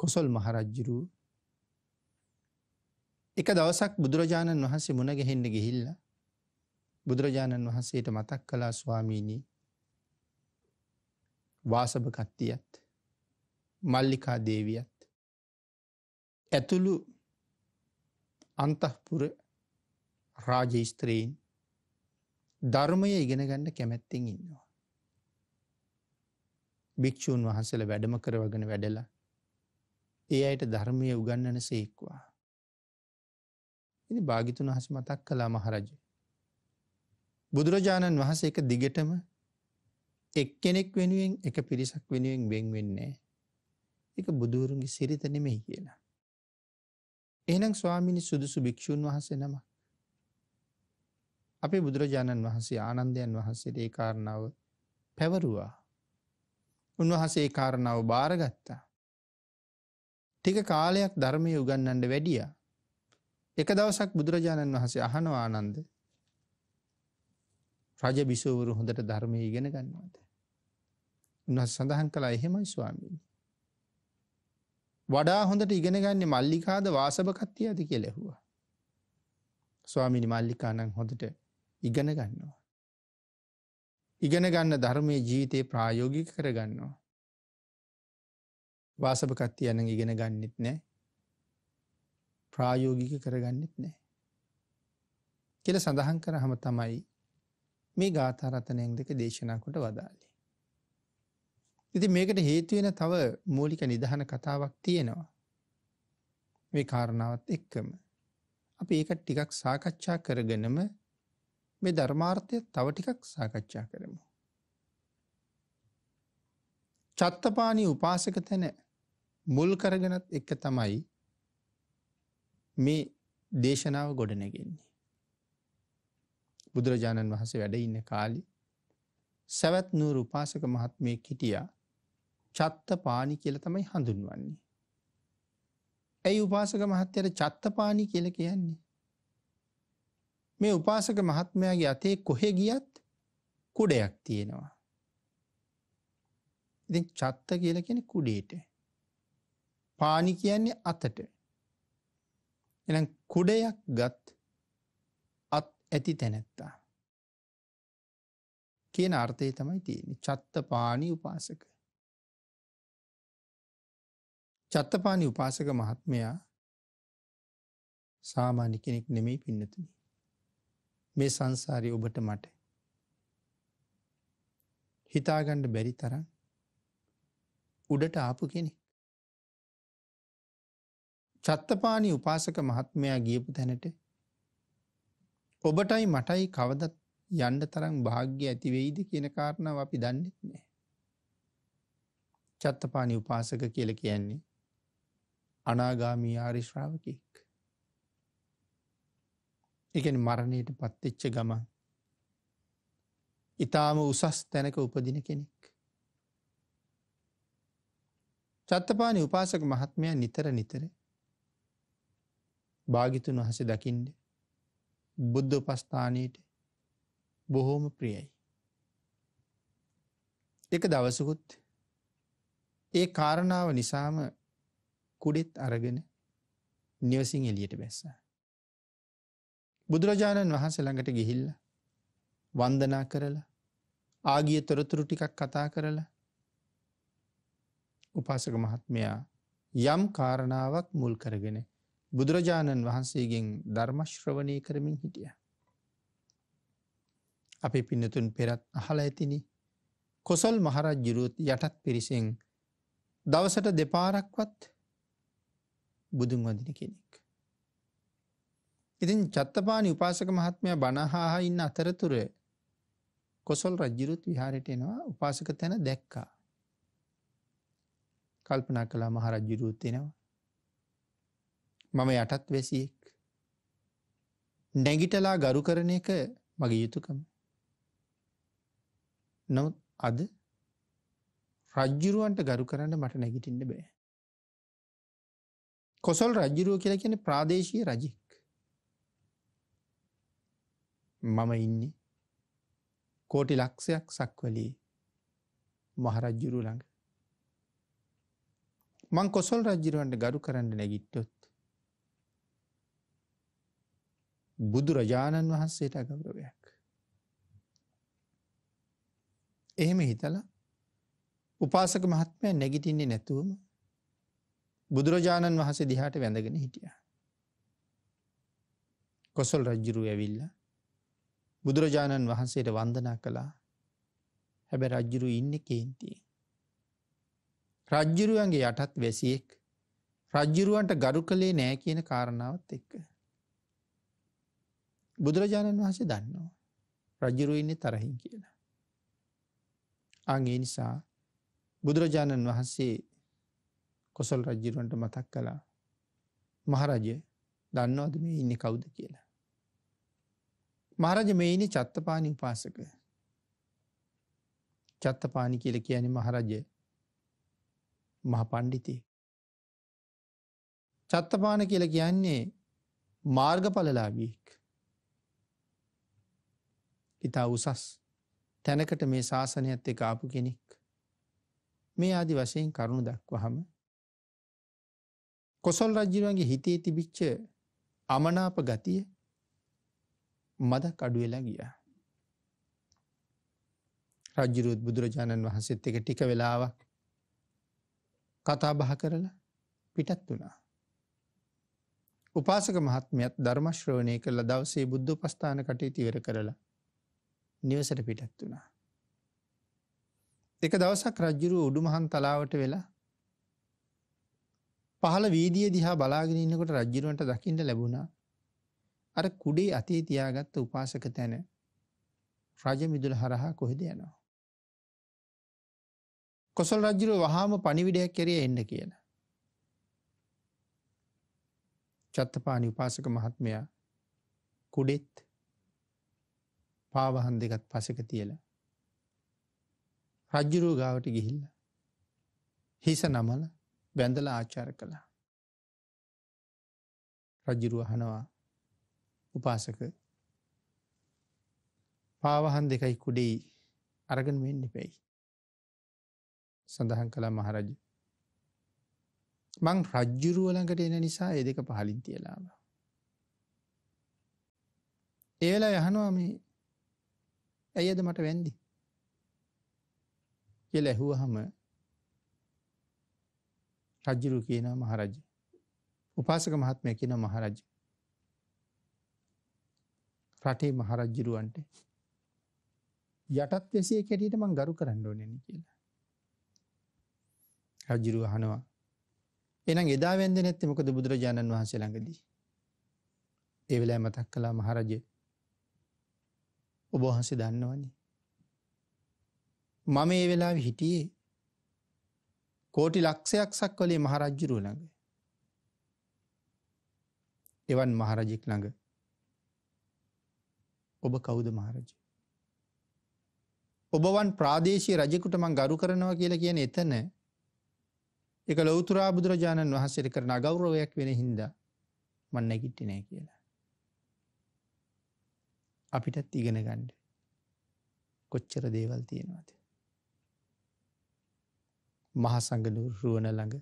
කොසොල් මහරජ්ජිරු එක දවසක් බුදුරජාණන් වහන්සේ මුණගැහෙන්න ගිහිල්ල බුදුරජාණන් වහන්සේට මතක් කලා ස්වාමීණී වාසභකත්තියත් මල්ලිකා දේවියත් ඇතුළු අන්තහපුර රාජස්ත්‍රයෙන් ධර්මය ඉගෙනගන්න කැමැත්තෙන් ඉන්නවා. භික්‍ෂූන් වහන්සල වැඩම කරවගෙන වැඩලා ඒ අයට ධර්මය උගන්නන සේක්වා. ඉති භාගිතුන් හස මතක් කලා මහරජ. බුදුරජාණන් වහස එක දිගටම එක්කෙනෙක් වෙනුවෙන් එක පිරිසක් වෙනුවෙන් බෙන් වෙන්නේ. එක බුදුරුන්ගේ සිරිත නෙමෙහි කියලා. එහනම් ස්වාමිනි සුදුසු භික්‍ෂූන් වහසේ නම. අපේ බුදුරජාණන් වහන්සේ ආනන්දයන් වහන්සේ ඒ කාරණාව පැවරුවා. උන්වහසේ කාරණාව භාරගත්තා. ටික කාලයක් ධර්මය උගන්නන්ට වැඩිය. එක දවසක් බුදුරජාණන් වහසේ අහනවානන්ද රජ බිසෝවරු හොඳට ධර්මය ඉගෙන ගන්නවාද. උන්හස් සඳහන් කලා එහෙමයි ස්වාමීනි. වඩා හොඳට ඉගෙනගන්න මල්ලිකාද වාසභකත්තිය ඇති කෙලෙහුවා. ස්වාමිනි මල්ලිකානං හොඳට ඉගෙන ගන්නවා. ඉගෙන ගන්න ධර්මය ජීවිතය ප්‍රායෝගික කරගන්නවා. වාසභකත්ති යන ඉගෙන ගන්නෙත් නෑ ප්‍රායෝගික කරගන්නෙත් නෑ. කෙල සඳහන් කර හම තමයි මේ ගාථරතනයෙන් දෙක දේශනාකොට වදාලේ. ඉති මේකට හේතුවෙන තව මූලික නිදහන කතාවක් තියෙනවා. මේ කාරණාවත් එක්කම. අපි ඒකට ටිකක් සාකච්ඡා කරගනම මේ ධර්මාර්ථය තව ටිකක් සාකච්ඡා කරමු. චත්තපානී උපාසක තැන මුල් කරගෙනත් එක තමයි මේ දේශනාව ගොඩනැගෙන්නේ. බුදුරජාණන් වහසේ වැඩ ඉන්න කාලි සැවත් නූ රුපාසක මහත්මය කිටියා චත්ත පානි කියල තමයි හඳුන්වන්නේ. ඇයි උපාසක මහත්තයට චත්තපානි කියල කියන්නේ. මේ උපාසක මහත්මයාගේ අතේ කොහෙ ගියත් කුඩයක් තියෙනවා. ඉති චත්ත කියල කියෙන කුඩේට පානි කියන්නේ අතට. එහෙනම් කුඩයක් ගත් අත් ඇති තැනැත්තා. කියන අර්ථය තමයි තියෙන්නේ. චත්තපාණි උපාසක. චත්තපාණි උපාසක මහත්මයා සාමාන්‍ය කෙනෙක් නෙමෙයි පින්නතුනි. මේ සංසාරේ ඔබට මට හිතාගන්න බැරි තරම් උඩට ආපු කෙනෙක්. චත්තපාණී උපාසක මහත්මයා ගියපු තැනට ඔබටයි මටයි කවදත් යන්න තරම් භාග්‍ය ඇති වෙයිද කියන කාරණාව අපි දන්නෙත් නෑ. චත්තපාණී උපාසක කියලා කියන්නේ අනාගාමී ආරි ශ්‍රාවකෙක්. ඒ කියන්නේ මරණයට පත්වෙච්ච ගමන් ඊටාම උසස් තැනක උපදින කෙනෙක්. චත්තපාණී උපාසක මහත්මයා නිතර නිතර භාගිතුන් වහස දකිින්ඩ බුද්ධ උපස්ථානයට බොහෝම ප්‍රියයි. එක දවසකුත් ඒ කාරණාව නිසාම කුඩෙත් අරගෙන නිවසින් එලියට බැස්සා. බුදුරජාණන් වහන්ස ළඟට ගිහිල්ල වන්දනා කරලා ආගිය තොරතුරු ටිකක් කතා කරලා උපාසක මහත්මයා යම් කාරණාවක් මුල් කරගෙන බුදුරජාණන් වහන්සේගෙන් ධර්මශ්‍රවනය කරමින් හිටිය. අපි පින්නතුන් පෙරත් අහල ඇතිනි කොසල් මහරජ්ජුරුත් යටත් පිරිසෙන් දවසට දෙපාරක්වත් බුදුන් වදින කෙනෙක්. ඉතින් චත්තපානි උපාසක මහත්මය බණහාහා ඉන්න අතරතුර කොසල් රජ්ජිරුත් විහාරයට එනවා උපාසක තැන දැක්කා. කල්පනා කලා මහරජ්ජිරුත් එෙනවා මම යටත් වැසියෙක්. නැගිටලා ගරු කරන එක මගේ යුතුකම. නමුත් අද රජ්ජුරුවන්ට ගරු කරන්න මට නැගිටින්න බෑ. කොසල් රජ්ජුරුව කියල කියන ප්‍රාදේශය රජෙක්. මම ඉන්නේ කෝටි ලක්ෂයක් සක්වලී මහරජ්ජුරු ළඟ. මං කොසල් රජ්ජිරුවන්ට ගරු කරන්න නැගිට්ටොත් බුදුරජාණන් වහන්සේට අගෞරවයක්. එහෙම හිතල උපාසක මහත්මය නැගිටින්නේ නැතුවම බුදුරජාණන් වහසේ දිහාට වැඳගෙන හිටිය. කොසල් රජ්ජුරු ඇවිල්ල බුදුරජාණන් වහන්සේට වන්දනා කළා හැබ රජ්ජුරු ඉන්න කේන්තිය. රජ්ජුරුවන්ගේ යටත් වැසියෙක් රජ්ජුරුවන්ට ගරු කළේ නෑ කියන කාරණාවත් එක්ක. බුදුරජාණන් වහසේ දන්නවා. රජරුවන්නේ තරහින් කියන. අගේ නිසා බුදුරජාණන් වහන්සේ කොසල් රජරුවන්ට මතක් කළා මහරජය දන්නවද මේ ඉන්න කවුද කියලා. මහරජ මෙයිනි චත්තපානින් පාසක චත්තපානි කියල කියන මහරජය මහ පණ්ඩිති. චත්තපාන කියල කියන්නේ මාර්ගඵලලාබීක්. ඉතා උසස් තැනකට මේ ශාසනයත් එක ආපු කෙනෙක්. මේ ආදි වශයෙන් කරුණු දක්වහම. කොසල් රජ්ජිරුවන්ගේ හිතේ තිබිච්ච අමනාප ගතිය මදක් අඩුවෙලා ගියා. රජ්ජිරුත් බුදුරජාණන් වහන්සේත් එක ටික වෙලාවක් කතා බහ කරලා පිටත් වුණා. උපාසක මහත්මයත් ධර්මශ්‍රවණය කරලා දවසේ බුද්ධ උපස්ථාන කටයුතු ඉවර කරලා නිවසට පිටත් වුණා. එක දවසක් රජ්ජුරු උඩුමහන් තලාවට වෙලා පහළ වීදිය දිහා බලාගෙන ඉන්නකොට රජ්ජුරුවන්ට දකින්න ලැබුණා අර කුඩේ අතේ තියාගත්ත උපාසක තැන රජ මිදුල හරහා කොහෙද යනවා. කොසල් රජ්ජුරුව වහාම පණිවිඩයක් කෙරේ එන්න කියලා. චත්තපානි උපාසක මහත්මයා කුඩෙත් පාවහන් දෙකත් පසක තියල. රජ්ජුරුව ගාවට ගිහිල්ල. හිස නමල බැඳල ආචාර කළා. රජ්ජුරුව හනවා උපාසක පාවහන් දෙකයි කුඩෙයි අරගෙන වෙන්න පැයි. සඳහන් කළා මහරජ. මං රජ්ජුරුවලඟට එන නිසා එ දෙක පහලින් තියලාවා. ඒලා යහනවා මේ ඇයිද මට වැන්දි? කියලා ඇහුවහම රජුරු කියනවා මහරජා. උපාසක මහත්මයා කියනවා මහරජා. රටේ මහරජුරුවන්ට යටත් වැසියෙක් හැටියට මං ගරු කරන්න ඕනේ නේ කියලා. රජුරුව අහනවා. එහෙනම් එදා වැන්දේ නැත්තේ මොකද බුදුරජාණන් වහන්සේ ළඟදී? ඒ වෙලාවේ මතක් කළා මහරජේ ඔබහන්සේ දන්නවනි. මම ඒ වෙලා හිටියේ කෝටි ලක්ෂයක් සක් වලේ මහරජ්ජුරුව ළඟ. එවන් මහරජෙක් ළඟ ඔබ කවුද මහරජ. ඔබවන් ප්‍රාදේශී රජෙකුට මං ගරු කරනවා කියලා කියන එතන එක ලෞතුරා බුදුරජාණන් වහන්සේට කරන අගෞරවයක් වෙන හින්දා මන් නැගිට්ටි නෑ කියලා. අපිටත් ඉගෙන ගණ්ඩ කොච්චර දේවල් තියෙනවාද. මහසඟනු රුවන ළඟ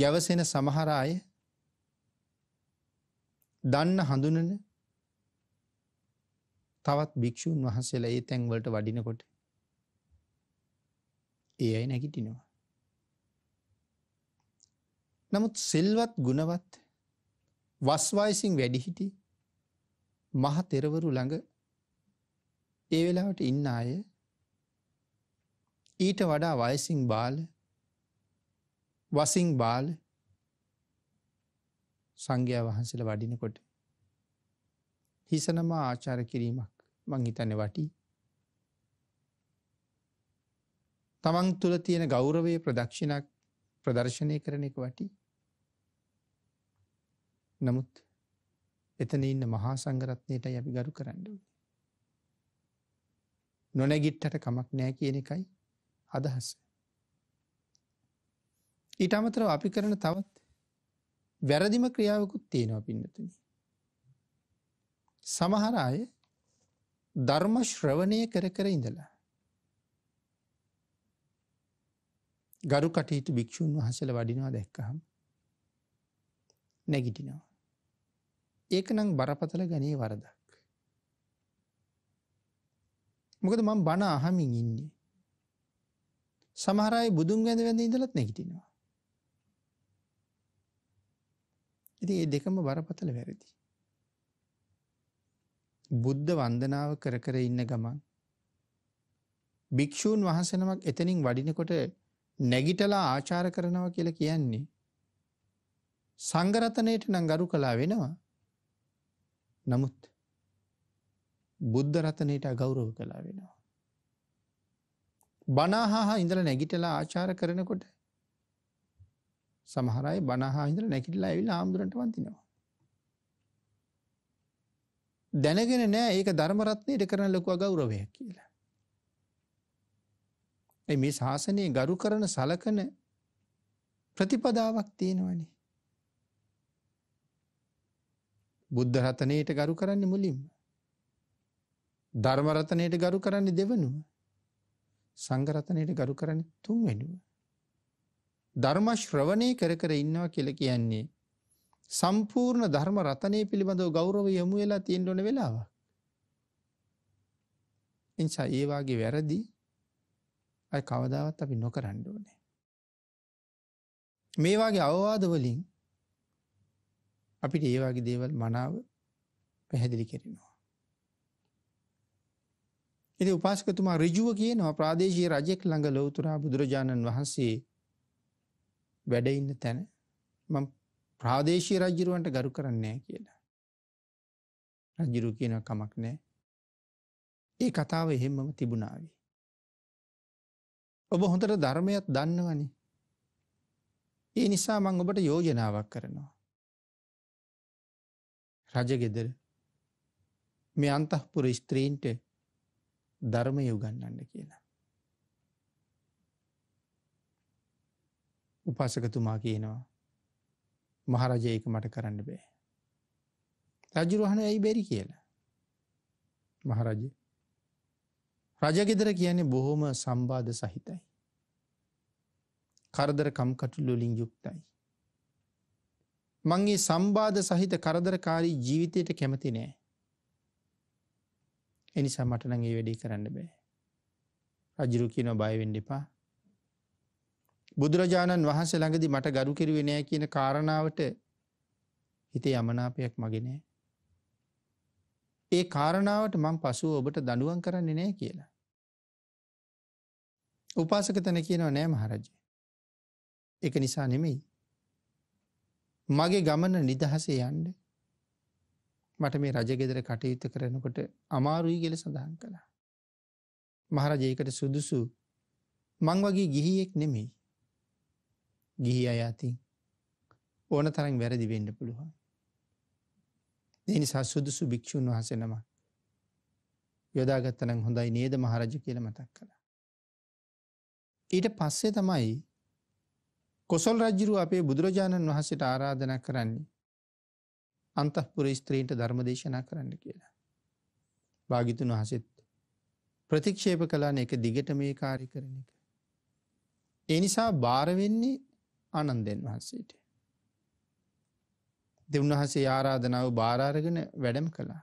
ගැවසෙන සමහර අය දන්න හඳුනන තවත් භික්‍ෂූන් වහන්සේලා ඒ තැන්වලට වඩිනකොට ඒ අයි නැගිටිනවා. නමුත් සෙල්වත් ගුණවත් වස්වායසින් වැඩිහිටි මහ තෙරවරු ළඟ ඒ වෙලාවට ඉන්න අය ඊට වඩා වයසින් බාල වසින් බාල සංඝයා වහන්සේල වඩිනකොට හිසනම ආචාර කිරීමක් මං හිතන්න වටි තමන් තුළ තියෙන ගෞරවය ප්‍රදක්ෂිණක් ප්‍රදර්ශනය කරන එක වටී නමුත් එතන ඉන්න මහා සංගරත්නයටයි අපි ගරු කරන්න. නොනැගිට්ටට කමක් නෑ කියන එකයි අදහස. ඊට අමතරව අපි කරන තවත් වැරදිම ක්‍රියාවකුත් තියෙනවා පින්නතුනි. සමහර අය ධර්ම ශ්‍රවණය කර කර ඉඳලා ගරු කටයුතු භික්‍ෂූන් වහසල වඩිනවා දැක්කහම් නැගිටිනවා. ඒක නම් බරපතල ගණේ වරදක්. මොකද මම බණ අහමින් ඉන්නේ. සමහර අය බුදුන් වැඳ වැඳ ඉඳලත් නැගිටිනවා. ඉතින් මේ දෙකම බරපතල වැරදි. බුද්ධ වන්දනාව කර කර ඉන්න ගමන් භික්ෂූන් වහන්සේ නමක් එතනින් වඩිනකොට නැගිටලා ආචාර කරනවා කියලා කියන්නේ සංඝරතණයට නම් ගරු කළා වෙනවා නමුත් බුද්ධ රතනයට අගෞරව කලා වෙනවා. බනාහා ඉඳල නැගිටලා ආචාර කරනකොට සමහරයි බනහා ඉඳල නැකිටලා ඇවිල් ආමුදුරට වන්තිනවා. දැනගෙන නෑ ඒක ධර්මරත්නයට කරන ලොකු අගෞරවය කියලා. ඇ මේ ශාසනයේ ගරු කරන සලකන ප්‍රතිපදාවක් තියෙනවනේ. බුද්ධ රතනයට ගරු කරන්නේ මුලින්ම. ධර්ම රතනයට ගරු කරන්නේ දෙවනුව. සංඝ රතනයට ගරු කරන්නේ තුන්වෙනුව. ධර්ම ශ්‍රවණේ කර කර ඉන්නවා කියලා කියන්නේ සම්පූර්ණ ධර්ම රතනය පිළිබඳව ගෞරවය යොමු වෙලා තියෙන්න ඕන වෙලාවක්. එනිසා ඒ වාගේ වැරදි අය කවදාවත් අපි නොකරන්න ඕනේ. මේ වාගේ අවවාද වලින් අපිට ඒ වගේ දේවල් මනාව පැහැදිලි කරනවා. ඉතින් උපාසකතුමා ඍජුව කියනවා ප්‍රාදේශීය රජෙක් ළඟ ලෞතුරා බුදුරජාණන් වහන්සේ වැඩ ඉන්න තැන මම ප්‍රාදේශීය රජුරවන්ට ගරු කරන්නේ නැහැ කියලා. රජුරු කියනවා කමක් නැහැ. ඒ කතාව එහෙම්මම තිබුණාවේ. ඔබ හොඳට ධර්මයක් දන්නවනේ. ඒ නිසා මං ඔබට යෝජනාවක් කරනවා. රජගෙදර මේ අන්තහපුර ස්ත්‍රීන්ට ධර්මය උගන්නන්න කියලා. උපසකතුමා කියනවා මහරජයක මට කරන්න බෑ. රජුරහණ ඇයි බැරි කියලා. මහරජ රජගෙදර කියන්නේ බොහොම සම්බාධ සහිතයි. කරදර කම්කටුල්ලොලින් යුක්තයි. මං ඒ සම්බාධ සහිත කරදරකාරී ජීවිතයට කැමති නෑ. එනිසා මට නම් ඒ වැඩේ කරන්න බෑ. රජුරු කියනවා බය වෙන්න එපා. බුදුරජාණන් වහන්සේ ළඟදී මට ගරු කෙරුවේ නෑ කියන කාරණාවට හිතේ යමනාපයක් මගේ නෑ. ඒ කාරණාවට මං පසුව ඔබට දඬුවම් කරන්නේ නෑ කියලා. උපාසක තන කියනවා නෑ මහරජා. ඒක නිසා නෙමෙයි. මගේ ගමන නිදහසේ යන්ඩ මට මේ රජගෙදර කටයුත්ත කරනකොට අමාරුයි කියල සඳහන් කළා. මහරජයකට සුදුසු මං වගේ ගිහියෙක් නෙමෙයි. ගිහි අය අතින් ඕන තරන් වැරදි වෙන්න පුළුවන්. එනිසා සුදුසු භික්‍ෂූන් වහසෙනම යොදාගත්තනං හොඳයි නේද මහරජ කියල මතක් කළ. ඊට පස්සේ තමයි කොසල් රජ්ජුරු අපේ බුදුරජාණන් වහන්සට ආරාධන කරන්නේ අන්තපුර ස්ත්‍රීන්ට ධර්ම දේශනා කරන්න කියලා. භාගිතුන් වහසෙත් ප්‍රතික්ෂේප කලාන එක දිගට මේ කාරි කරන එක. එනිසා භාරවෙන්නේ ආනන්දෙන් වහන්සේට. දෙවන්වහසේ ආරාධනාව භාරාරගෙන වැඩම් කළා.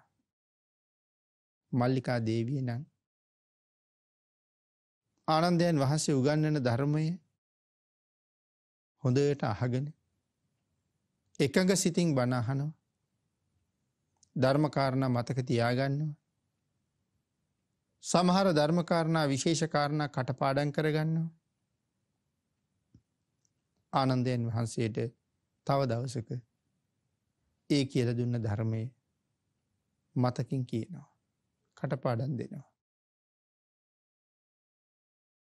මල්ලිකා දේවිය නම් ආනන්දයන් වහන්සේ උගන්නන ධර්මයේ හොඳට අහගෙන එකඟ සිතින් බණ අහනවා ධර්ම කාරණා මතක තියාගන්නවා සමහර ධර්ම කාරණා විශේෂ කාරණා කටපාඩම් කරගන්නවා ආනන්දයන් වහන්සේට තව දවසක ඒ කියලා දුන්න ධර්මයේ මතකින් කියනවා කටපාඩම් දෙනවා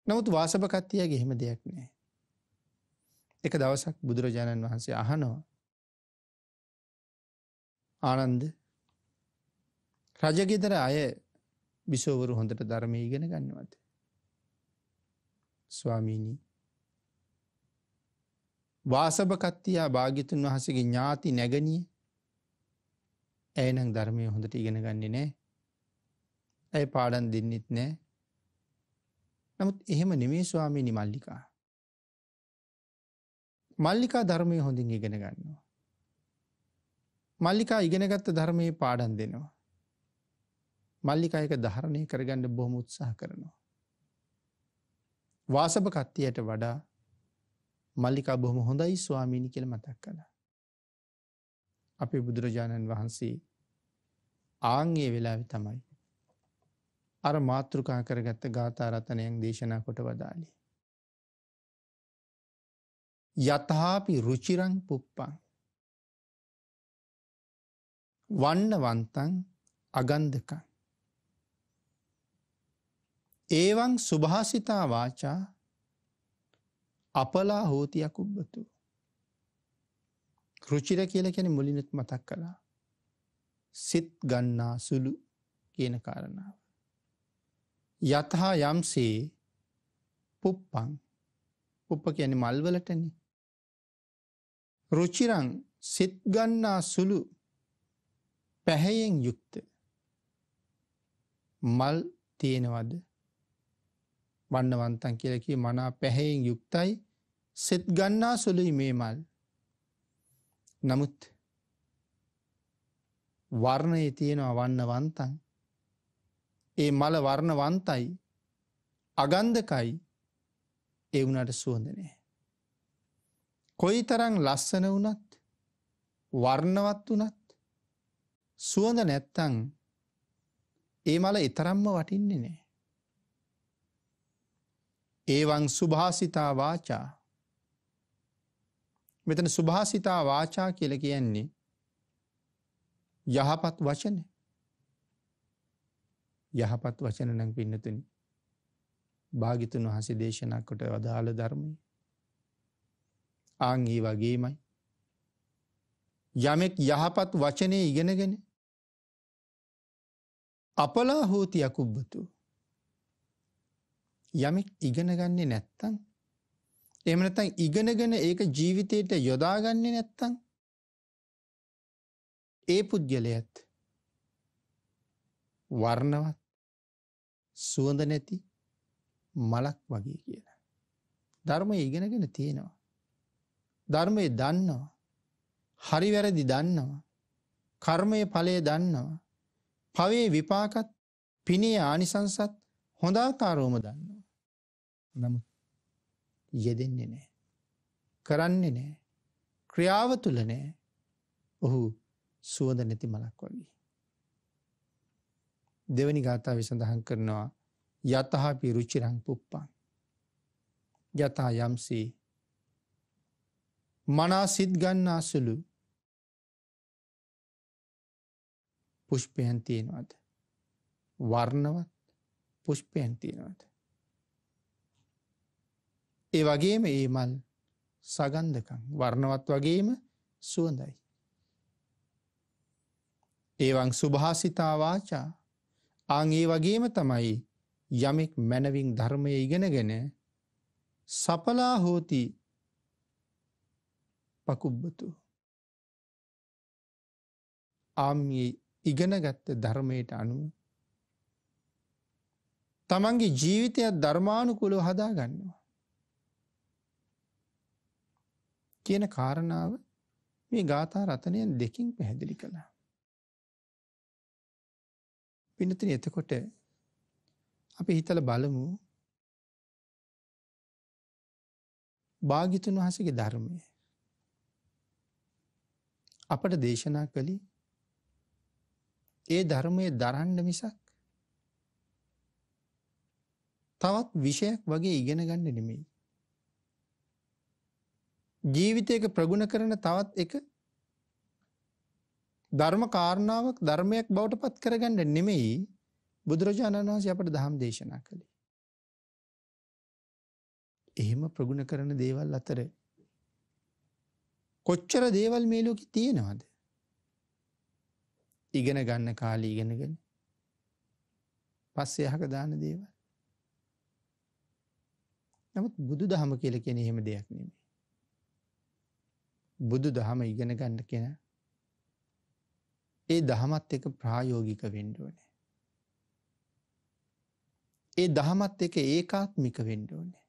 නමුත් වාසභකත්තියගේ එහෙම දෙයක් නෑ එක දවසක් බුදුරජාණන් වහන්සේ අහනවා. ආනන්ද රජගෙදර අය බිසෝවරු හොඳට ධර්මය ඉගෙන ගන්නවද. ස්වාමීණී වාසභකත්තියා භාගිතුන් වහසගේ ඥාති නැගනිය ඇයනං ධර්මය හොඳට ඉගෙන ගන්නේ නෑ ඇය පාඩන් දෙන්නෙත් නෑ නමුත් එහෙම නෙමේ ස්වාමීනි මල්ලිකා මල්ලිකා ධර්මය හොඳින් ඉගෙන ගන්නවා. මල්ලිකා ඉගෙනගත්ත ධර්මයේ පාඩන් දෙනවා. මල්ලිකා එක ධාරණය කරගන්න බොහොම උත්සාහ කරනවා. වාසභ කත්තියට වඩා මල්ලිකා බොහොම හොඳයි ස්වාමීණි කියල මතක් කළා. අපි බුදුරජාණන් වහන්සේ ආංගේ වෙලාවි තමයි. අර මාතෘකා කරගත්ත ගාථරතනයක් දේශනා කොට වදාලේ. යතහාපි රුචිරං පුප්පං. වන්න වන්තන් අගන්ධකන්. ඒවන් සුභාසිතා වාචා අපලා හෝතියක් උබ්බතු. කෘචිර කියල කැන මුලිනුත් මතක් කළා. සිත් ගන්නා සුළු කියන කාරණාව. යතහා යම්සේ පුප්පං පුප්ප කියන මල්වලටනේ රුචිරං සිත් ගන්නා සුළු පැහැයෙන් යුක්ත මල් තියෙනවද වන්නවන්තන් කියලා කිය මනා පැහැයෙන් යුක්තයි සිත් ගන්නා සුළුයි මේ මල් නමුත් වර්ණයේ තියෙනවා වන්නවන්තන් ඒ මල වර්ණවන්තයි අගන්ධකයි ඒ වුණට සුවඳ නැහැ කොයි තරං ලස්සන වනත් වර්ණවත් වනත් සුවඳ නැත්තං ඒ මල එතරම්ම වටින්නේ නෑ. ඒවන් සුභාසිතා වාචා මෙතන සුභාසිතා වාචා කියල කියන්නේ යහපත් වචන යහපත් වචනනං පින්නතුනි භාගිතුන් වහසේ දේශනක් කොට වදාළ ධර්මය ආං ඒ වගේමයි. යමෙක් යහපත් වචනය ඉගෙනගෙන අපලා හෝති යකුබ්බතු යමෙක් ඉගෙනගන්නේ නැත්තං එම නැතන් ඉගෙනගෙන ඒක ජීවිතයට යොදාගන්නේ නැත්තං ඒ පුද්ගලයත් වර්ණවත් සුවඳ නැති මලක් වගේ කියලා. ධර්මය ඉගෙනගෙන තියෙනවා. ධර්මය දන්නවා. හරි වැරදි දන්නවා. කර්මය ඵලය දන්නවා. පවේ විපාකත් පිනේ ආනිසංසත් හොඳාකාරවම දන්නවා. නමුත් යෙදෙන්නේ නෑ. කරන්නේ නෑ. ක්‍රියාව තුල නෑ. ඔහු සුවඳ නැති මලක් වගේ. දෙවනි ගාථාවේ සඳහන් කරනවා යතහ පිරුචිරං පුප්පං. යතා යම්සේ මනා සිත් ගන්නා සුළු පුෂ්පයන් තියෙනවද වර්ණවත් පුෂ්පයන් තියෙනවද ඒ වගේම ඒ මල් සගන්ධකං වර්ණවත් වගේම සුවඳයි ඒවන් සුභාසිතා වාචා ආං ඒ වගේම තමයි යමෙක් මැනවින් ධර්මය ඉගෙනගෙන සපලා හෝතිී පකුබ්බතු. ආමියේ ඉගෙනගත්ත ධර්මයට අනුව තමන්ගේ ජීවිතයක් ධර්මානුකුලව හදාගන්නවා. කියන කාරණාව මේ ගාථා රතනයෙන් දෙකින් පැහැදිලි කළා. පිනතින එතකොට අපි හිතල බලමු භාගිතුන් වහසගේ ධර්මය අපට දේශනා කළි ඒ ධර්මය දරන්න මිසක් තවත් විෂයක් වගේ ඉගෙන ගන්න නෙමෙයි. ජීවිතයක ප්‍රගුණ කරන තවත් එක ධර්ම කාරණාවක් ධර්මයක් බවට පත් කරගන්න නෙමෙයි බුදුරජාණන් වහන්සේ අපට දහම් දේශනා කළේ. එහෙම ප්‍රගුණ කරන දේවල් අතර කොච්චර දේවල් මේ ලෝකෙ තියෙනවද? ඉගෙන ගන්න කාලේ ඉගෙනගෙන පස්සේ අහක දාන දේවල්. නමුත් බුදුදහම කියලා කියන්නේ එහෙම දෙයක් නෙමෙයි. බුදුදහම ඉගෙන ගන්න කෙනා ඒ දහමත් එක ප්‍රායෝගික වෙන්න ඕනේ. ඒ දහමත් එක ඒකාත්මික වෙන්න ඕනේ.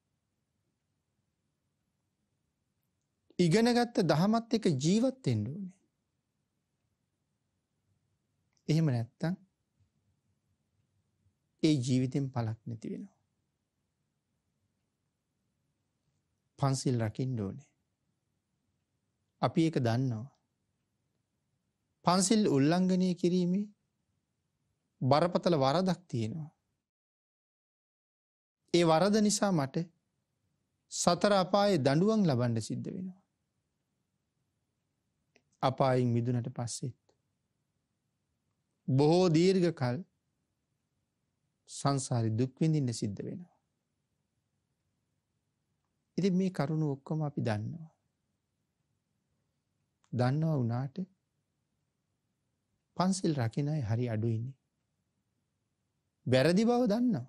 ඉගෙනගත්ත දහමත් එක ජීවත් වෙන්න ඕනේ. එහෙම නැත්තම් ඒ ජීවිතෙන් පළක් නැති වෙනවා. පන්සිල් රකින්න ඕනේ. අපි ඒක දන්නවා. පන්සිල් උල්ලංඝනය කිරීමේ බරපතල වරදක් තියෙනවා. ඒ වරද නිසා මට සතර අපායේ දඬුවම් ලබන්න සිද්ධ වෙනවා. අපායින් මිදුනට පස්සෙත්. බොහෝ දීර්ඝ කල් සංසාරි දුක්විඳින්න සිද්ධ වෙනවා. ඉති මේ කරුණු ඔක්කොම අපි දන්නවා. දන්නවා වනාට පන්සිල් රකිනයි හරි අඩුයින්නේ. වැරදි බව දන්නවා.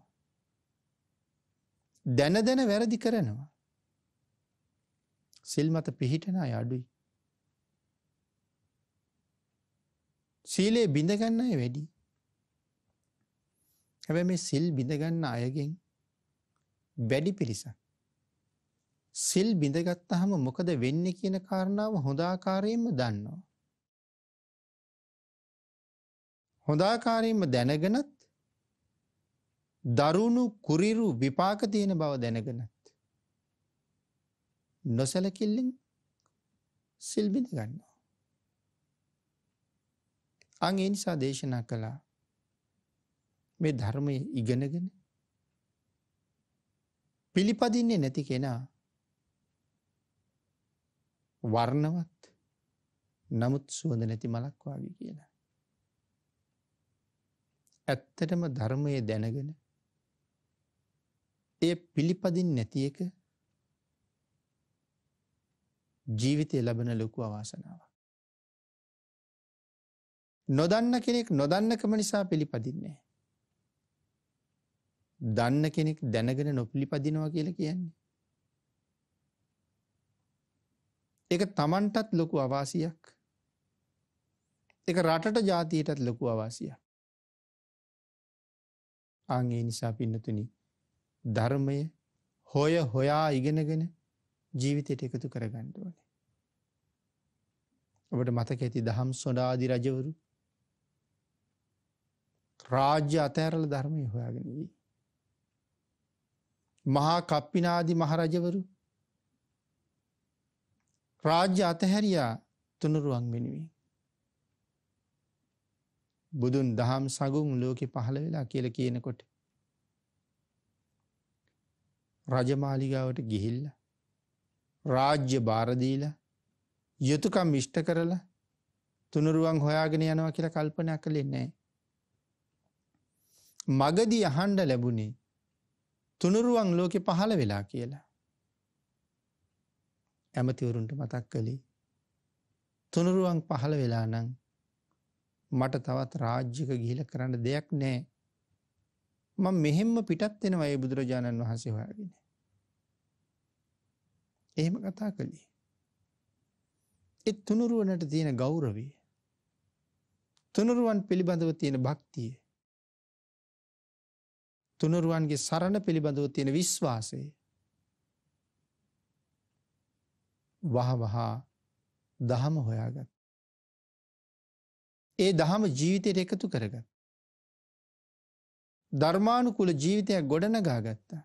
දැන දැන වැරදි කරනවා. සිල්මත පිහිටන අය අඩුයි. සීලේ බිඳ ගන්න අය වැඩි. හැබැයි මේ සිල් බිඳ ගන්න අයගෙන් වැඩි පිරිසක් සිල් බිඳගත්තාම මොකද වෙන්නේ කියන කාරණාව හොඳ ආකාරයෙන්ම දන්නවා. හොඳ ආකාරයෙන්ම දැනගෙනත් දරුණු කුරිරු විපාක තියෙන බව දැනගෙනත් නොසලකිල්ලෙන් සිල් බිඳ ගන්නවා. අං ඒ නිසා දේශනා කළා මේ ධර්මය ඉගෙනගෙන පිළිපදින්නේ නැති කෙනා වර්ණවත් නමුත් සුවඳ නැති මලක් වගේ කියන. ඇත්තටම ධර්මයේ දැනගෙන ඒ පිළිපදින් නැති එක ජීවිතය ලබන ලොකු අවාසනාවක්. නොදන්න කෙනෙක් නොදන්නකම නිසා පිළිපදින්නේ. දන්න කෙනෙක් දැනගෙන නොපිළිපදිනවා කියලා කියන්නේ. ඒක Tamanටත් ලොකු අවාසියක්. ඒක රටට ජාතියටත් ලොකු අවාසියක්. ආන් ඒ නිසා පින්නතුනි ධර්මය හොය හොයා ඉගෙනගෙන ජීවිතයට එකතු කරගන්න ඕනේ. ඔබට මතක ඇති දහම් සොඬාදි රජවරු රාජ්‍ය අතෑරල ධර්මය හොයාගෙනවී. මහා කප්පිනාදි මහරජවරු රාජ්‍ය අතහැරයා තුනුරුවන් වෙනුවී. බුදුන් දහම් සගුම් ලෝකෙ පහළ වෙලා කියල කියනකොට. රජමාලිගාවට ගිහිල්ල රාජ්‍ය භාරදීල යුතුකම් විෂ්ට කරලා තුනුරුවන් හොයාගෙන යනවා කියලා කල්පනයක් කළෙන්නේ. මගදී අහන්ඩ ලැබුණේ තුනුරුවන් ලෝකෙ පහළ වෙලා කියලා. ඇමතිවරුන්ට මතක් කළේ. තුනුරුවන් පහළ වෙලා නං මට තවත් රාජ්‍යක ගිහිල කරන්න දෙයක් නෑ මං මෙහෙම පිටත් වෙන වය බුදුරජාණන් වහන්සේ හොයාගෙන. එහෙම කතා කළේ. එත් තුනුරුවනට තියෙන ගෞරවය. තුනුරුවන් පිළිබඳව තියෙන භක්තිය තුනුරුවන්ගේ සරණ පිළිබඳව තියෙන විශ්වාසය වහවහා දහම හොයාගත්. ඒ දහම ජීවිතයට එකතු කරගත්. ධර්මානුකුල ජීවිතයක් ගොඩනගා ගත්තා.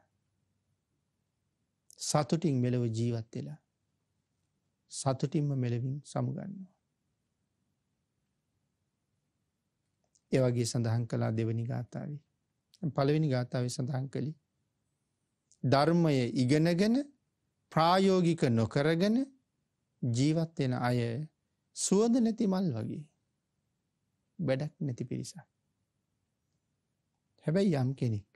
සතුටින් මෙලව ජීවත් වෙලා සතුටින්ම මෙලවින් සමුගන්නවා. එවගේ සඳහන් කලා දෙවනි ගාථාවේ. පළවෙනි ගාථාව සඳහන් කළි. ධර්මය ඉගෙනගෙන ප්‍රායෝගික නොකරගෙන ජීවත්වෙන අය සුවද නැති මල් වගේ. වැඩක් නැති පිරිසා. හැබැයි යම් කෙනෙක්.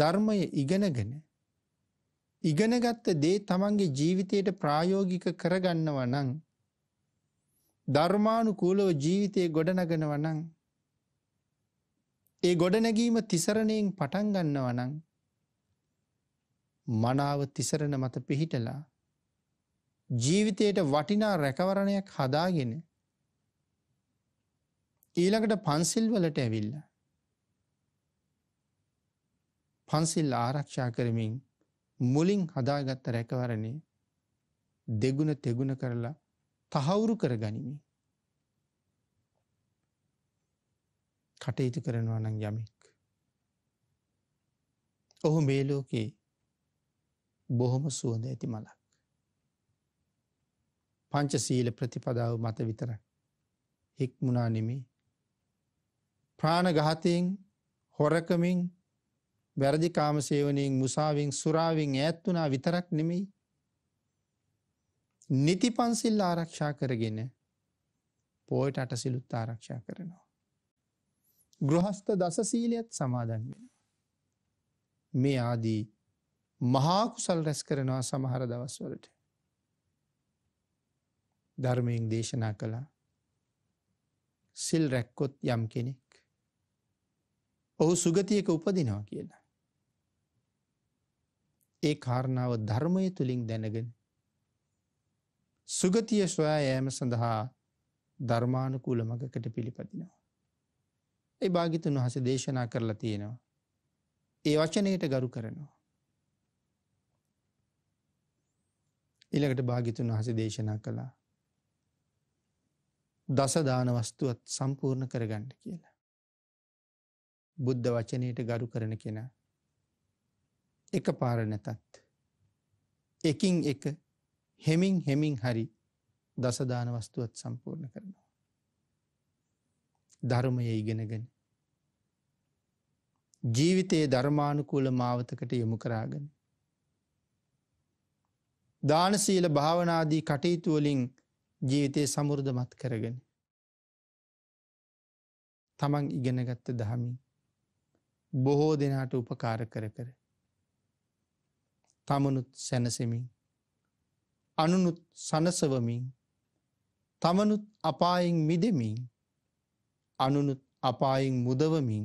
ධර්මය ඉගෙනගෙන ඉගෙනගත්ත දේ තමන්ගේ ජීවිතයට ප්‍රායෝගික කරගන්නව නං. ධර්මානු කූලව ජීවිතය ගොඩනගෙනව නං ඒ ගොඩනැගීම තිසරණයෙන් පටන් ගන්නවා නම් මනාව තිසරණ මත පිහිටලා ජීවිතයට වටිනා රැකවරණයක් හදාගෙන ඊළඟට පන්සිල් වලට ඇවිල්ල. පන්සිල් ආරක්ෂා කරමින් මුලින් හදාගත්ත රැකවරණේ දෙගුණ තෙගුණ කරලා තහවුරු කර ගනිමින්. කටයුතු කරනවා නම් යමෙක්. ඔහු මේ ලෝකේ බොහොම සුවඳ ඇති මලක්. පංච සීල ප්‍රතිපදාව මත විතර හික්මුණා නෙමේ. ප්‍රාණඝාතයෙන් හොරකමින් වැරදිකාම සේවනයෙන් මුසාවින් සුරාවෙන් ඈත්වනා විතරක් නෙමෙයි. නිති පන්සිල් ආරක්ෂා කරගෙන පෝයට අටසිලුත් ආරක්ෂා කරනවා. ගෘහස්ත දස සීලයත් සමාදන් වෙනවා. මේ ආදී මහා කුසල් රැස් කරනවා සමහර දවස්වලට. ධර්මයෙන් දේශනා කළා. සිල් රැක්කොත් යම් කෙනෙක් ඔහු සුගතියක උපදිනවා කියලා. ඒ කාරණාව ධර්මය තුළින් දැනගෙන සුගතිය සොයා යෑම සඳහා ධර්මානුකූල මඟකට පිළිපදිනවා. ඒ භාගිතුන් වහස දේශනා කරලා තියෙනවා. ඒ වචනයට ගරු කරනවා. ඊළඟට භාගිතුන් වහස දේශනා කළා. දසදාන වස්තුවත් සම්පූර්ණ කරගන්න කියලා. බුද්ධ වචනයට ගරු කරන කෙනා එක පාර නැතත් එකින් එක හෙමින් හෙමින් හරි දසදාන වස්තුවත් සම්පූර්ණ කරනවා. ධර්මය ඉගෙනගෙන ජීවිතයේ ධර්මානුකූල මාවතකට යොමු කරාගෙන. දානසීල භාවනාදී කටයුතුවලින් ජීවිතය සමුෘධමත් කරගෙන. තමන් ඉගෙනගත්ත දහමින් බොහෝ දෙනාට උපකාර කර කර. තමනුත් සැනසෙමින් අනුනුත් සනසවමින් තමනුත් අපායෙන් මිදෙමින් අනුනුත් අපායෙන් මුදවමින්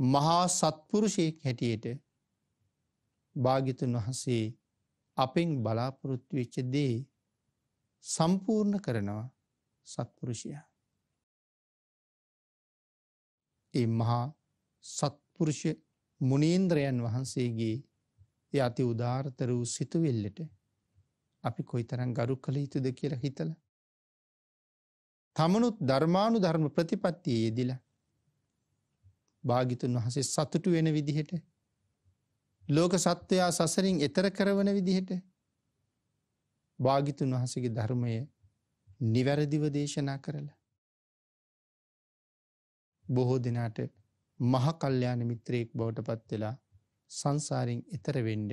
මහා සත්පුරුෂයෙක් හැටියට භාගිතුන් වහන්සේ අපෙන් බලාපොරොත්තු වෙච්ච දේ සම්පූර්ණ කරනවා සත්පුරුෂයා. ඒ මහා සත්පුරුෂ මුනීන්ද්‍රයන් වහන්සේගේ ඒ අති උදාර්තර වූ සිතුවෙල්ලට අපි කොයි තරන් ගරු කළ යුතුද කියලා හිතල. තමනුත් ධර්මානු ධර්ම ප්‍රතිපත්තියේ දිලා භාගිතුන් වහසේ සතුටු වෙන විදිහට ලෝක සත්වයා සසරින් එතර කරවන විදිහට භාගිතුන් වහසගේ ධර්මය නිවැරදිව දේශනා කරලා. බොහෝ දෙනාට මහකල්්‍යාන මිත්‍රයෙක් බවට පත්වෙලා සංසාරින් එතරවෙන්ඩ